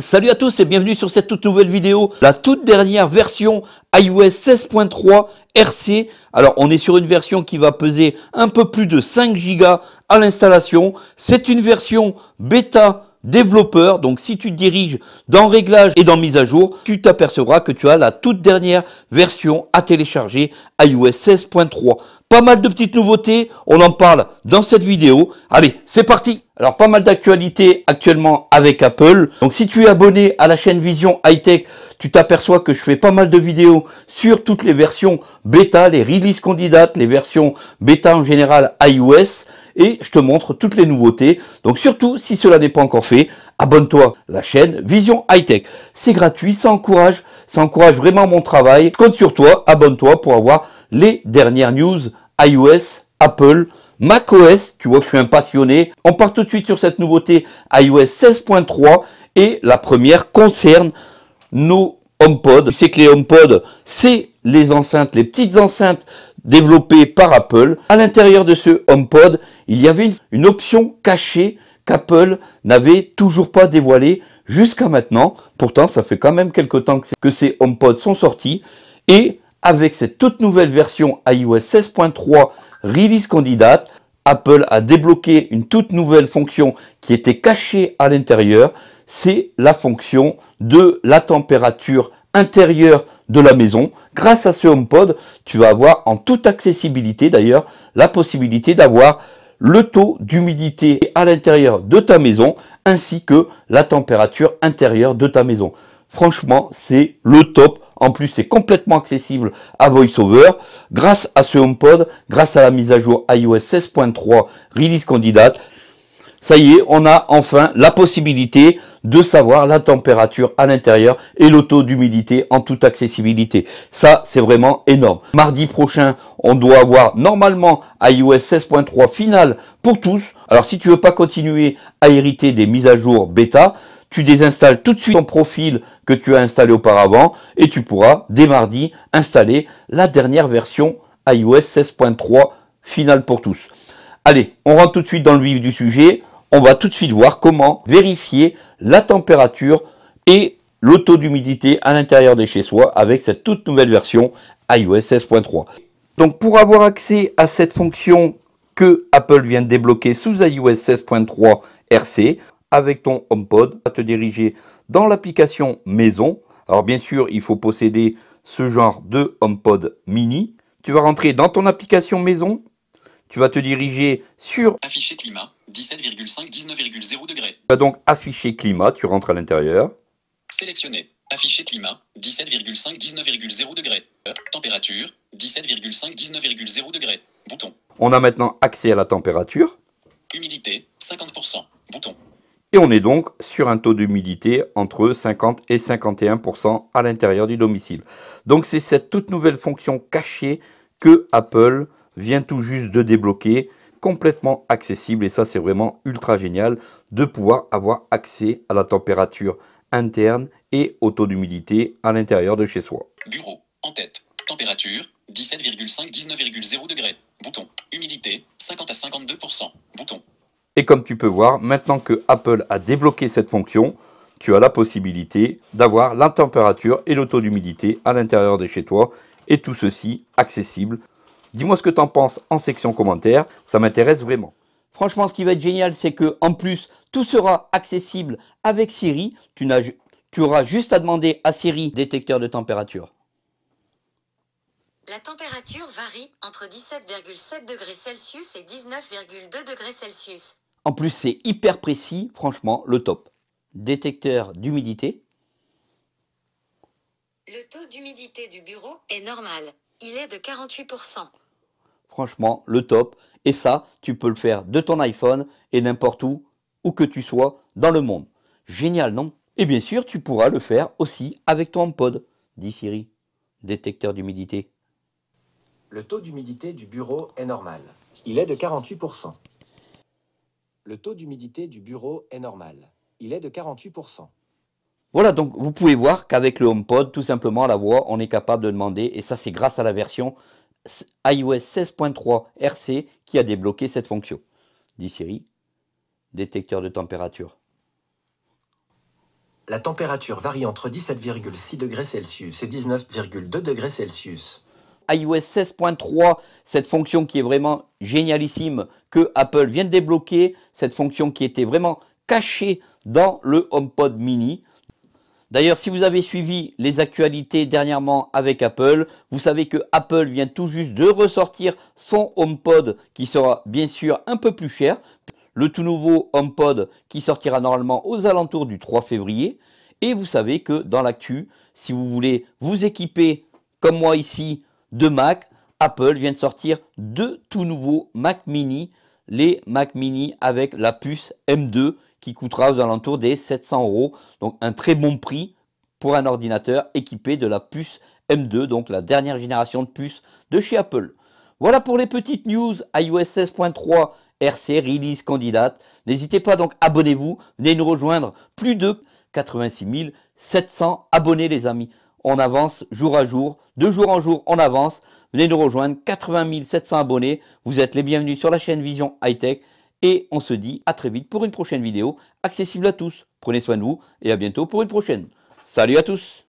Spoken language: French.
salut à tous et bienvenue sur cette toute nouvelle vidéo, la toute dernière version iOS 16.3 RC. Alors on est sur une version qui va peser un peu plus de 5 Go à l'installation. C'est une version bêta développeur. Donc si tu diriges dans réglages et dans mise à jour, tu t'apercevras que tu as la toute dernière version à télécharger iOS 16.3. Pas mal de petites nouveautés, on en parle dans cette vidéo. Allez, c'est parti alors pas mal d'actualités actuellement avec Apple. Donc si tu es abonné à la chaîne Vision Hightech, tu t'aperçois que je fais pas mal de vidéos sur toutes les versions bêta, les release candidates, les versions bêta en général iOS et je te montre toutes les nouveautés. Donc surtout, si cela n'est pas encore fait, abonne-toi à la chaîne Vision High Tech. C'est gratuit, ça encourage, ça encourage vraiment mon travail. compte sur toi, abonne-toi pour avoir les dernières news iOS, Apple, macOS, tu vois que je suis un passionné. On part tout de suite sur cette nouveauté iOS 16.3 et la première concerne nos HomePod. Tu sais que les HomePod, c'est les enceintes, les petites enceintes développées par Apple. À l'intérieur de ce HomePod, il y avait une, option cachée qu'Apple n'avait toujours pas dévoilée jusqu'à maintenant. Pourtant, ça fait quand même quelque temps que, que ces HomePods sont sortis. Et avec cette toute nouvelle version iOS 16.3 Release Candidate, Apple a débloqué une toute nouvelle fonction qui était cachée à l'intérieur. C'est la fonction de la température intérieur de la maison. Grâce à ce HomePod, tu vas avoir en toute accessibilité d'ailleurs la possibilité d'avoir le taux d'humidité à l'intérieur de ta maison ainsi que la température intérieure de ta maison. Franchement, c'est le top. En plus, c'est complètement accessible à VoiceOver. Grâce à ce HomePod, grâce à la mise à jour iOS 16.3 Release Candidate, ça y est, on a enfin la possibilité de savoir la température à l'intérieur et le taux d'humidité en toute accessibilité. Ça, c'est vraiment énorme. Mardi prochain, on doit avoir normalement iOS 16.3 final pour tous. Alors si tu veux pas continuer à hériter des mises à jour bêta, tu désinstalles tout de suite ton profil que tu as installé auparavant et tu pourras dès mardi installer la dernière version iOS 16.3 finale pour tous. Allez, on rentre tout de suite dans le vif du sujet on va tout de suite voir comment vérifier la température et le taux d'humidité à l'intérieur des chez soi avec cette toute nouvelle version iOS 16.3. Donc pour avoir accès à cette fonction que Apple vient de débloquer sous iOS 16.3 RC, avec ton HomePod, à te diriger dans l'application maison. Alors bien sûr, il faut posséder ce genre de HomePod mini. Tu vas rentrer dans ton application maison, tu vas te diriger sur afficher climat 17,5, 19,0 degrés. Tu vas donc afficher climat, tu rentres à l'intérieur. Sélectionner. Afficher climat, 17,5, 19,0 degrés. température, 17,5, 19,0 degrés. Bouton. On a maintenant accès à la température. Humidité, 50%. Bouton. Et on est donc sur un taux d'humidité entre 50 et 51% à l'intérieur du domicile. Donc c'est cette toute nouvelle fonction cachée que Apple vient tout juste de débloquer complètement accessible et ça c'est vraiment ultra génial de pouvoir avoir accès à la température interne et au taux d'humidité à l'intérieur de chez soi. Bureau, en tête, température 17,5 19,0 degrés, bouton, humidité 50 à 52%, bouton. Et comme tu peux voir, maintenant que Apple a débloqué cette fonction, tu as la possibilité d'avoir la température et le taux d'humidité à l'intérieur de chez toi et tout ceci accessible Dis-moi ce que tu t'en penses en section commentaire, ça m'intéresse vraiment. Franchement, ce qui va être génial, c'est que en plus, tout sera accessible avec Siri. Tu, tu auras juste à demander à Siri détecteur de température. La température varie entre 17,7 degrés Celsius et 19,2 degrés Celsius. En plus, c'est hyper précis, franchement, le top. Détecteur d'humidité. Le taux d'humidité du bureau est normal. Il est de 48% franchement le top. Et ça, tu peux le faire de ton iPhone et n'importe où, où que tu sois dans le monde. Génial, non Et bien sûr, tu pourras le faire aussi avec ton HomePod, dit Siri, détecteur d'humidité. Le taux d'humidité du bureau est normal. Il est de 48%. Le taux d'humidité du bureau est normal. Il est de 48%. Voilà, donc vous pouvez voir qu'avec le HomePod, tout simplement à la voix, on est capable de demander, et ça c'est grâce à la version iOS 16.3 RC qui a débloqué cette fonction. Dit Siri, détecteur de température. La température varie entre 17,6 degrés Celsius et 19,2 degrés Celsius. iOS 16.3, cette fonction qui est vraiment génialissime que Apple vient de débloquer, cette fonction qui était vraiment cachée dans le HomePod mini. D'ailleurs, si vous avez suivi les actualités dernièrement avec Apple, vous savez que Apple vient tout juste de ressortir son HomePod qui sera bien sûr un peu plus cher, le tout nouveau HomePod qui sortira normalement aux alentours du 3 février. Et vous savez que dans l'actu, si vous voulez vous équiper comme moi ici de Mac, Apple vient de sortir deux tout nouveaux Mac mini les Mac mini avec la puce M2 qui coûtera aux alentours des 700 euros. Donc un très bon prix pour un ordinateur équipé de la puce M2, donc la dernière génération de puces de chez Apple. Voilà pour les petites news iOS 16.3 RC Release Candidate. N'hésitez pas donc, abonnez-vous, venez nous rejoindre. Plus de 86 700 abonnés les amis on avance jour à jour, de jour en jour, on avance. Venez nous rejoindre, 80 700 abonnés. Vous êtes les bienvenus sur la chaîne Vision Hightech. Tech. Et on se dit à très vite pour une prochaine vidéo accessible à tous. Prenez soin de vous et à bientôt pour une prochaine. Salut à tous